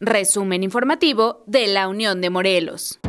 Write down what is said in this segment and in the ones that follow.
Resumen informativo de la Unión de Morelos.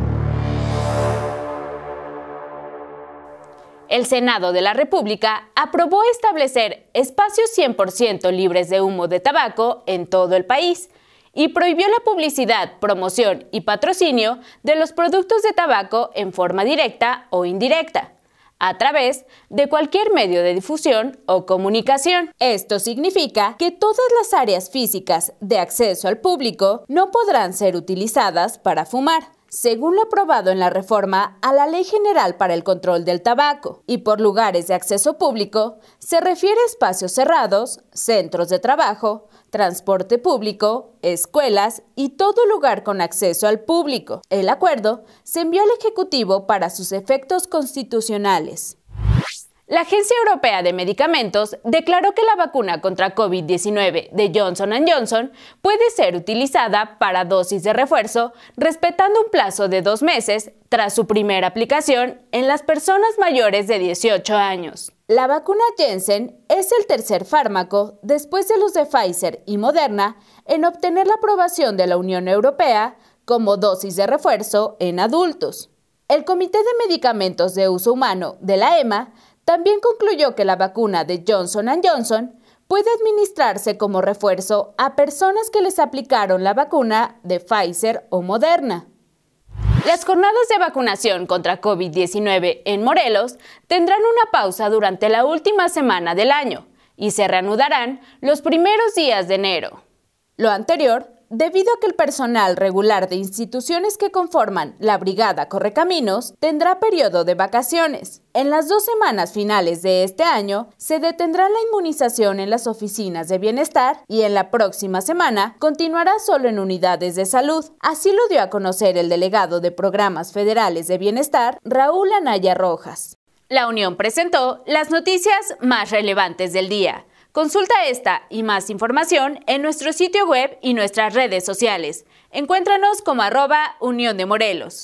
El Senado de la República aprobó establecer espacios 100% libres de humo de tabaco en todo el país y prohibió la publicidad, promoción y patrocinio de los productos de tabaco en forma directa o indirecta a través de cualquier medio de difusión o comunicación. Esto significa que todas las áreas físicas de acceso al público no podrán ser utilizadas para fumar, según lo aprobado en la reforma a la Ley General para el Control del Tabaco, y por lugares de acceso público se refiere a espacios cerrados, centros de trabajo, transporte público, escuelas y todo lugar con acceso al público. El acuerdo se envió al Ejecutivo para sus efectos constitucionales. La Agencia Europea de Medicamentos declaró que la vacuna contra COVID-19 de Johnson Johnson puede ser utilizada para dosis de refuerzo respetando un plazo de dos meses tras su primera aplicación en las personas mayores de 18 años. La vacuna Jensen es el tercer fármaco, después de los de Pfizer y Moderna, en obtener la aprobación de la Unión Europea como dosis de refuerzo en adultos. El Comité de Medicamentos de Uso Humano de la EMA también concluyó que la vacuna de Johnson Johnson puede administrarse como refuerzo a personas que les aplicaron la vacuna de Pfizer o Moderna. Las jornadas de vacunación contra COVID-19 en Morelos tendrán una pausa durante la última semana del año y se reanudarán los primeros días de enero. Lo anterior Debido a que el personal regular de instituciones que conforman la Brigada Correcaminos tendrá periodo de vacaciones, en las dos semanas finales de este año se detendrá la inmunización en las oficinas de bienestar y en la próxima semana continuará solo en unidades de salud. Así lo dio a conocer el delegado de programas federales de bienestar, Raúl Anaya Rojas. La Unión presentó las noticias más relevantes del día. Consulta esta y más información en nuestro sitio web y nuestras redes sociales. Encuéntranos como arroba Unión de Morelos.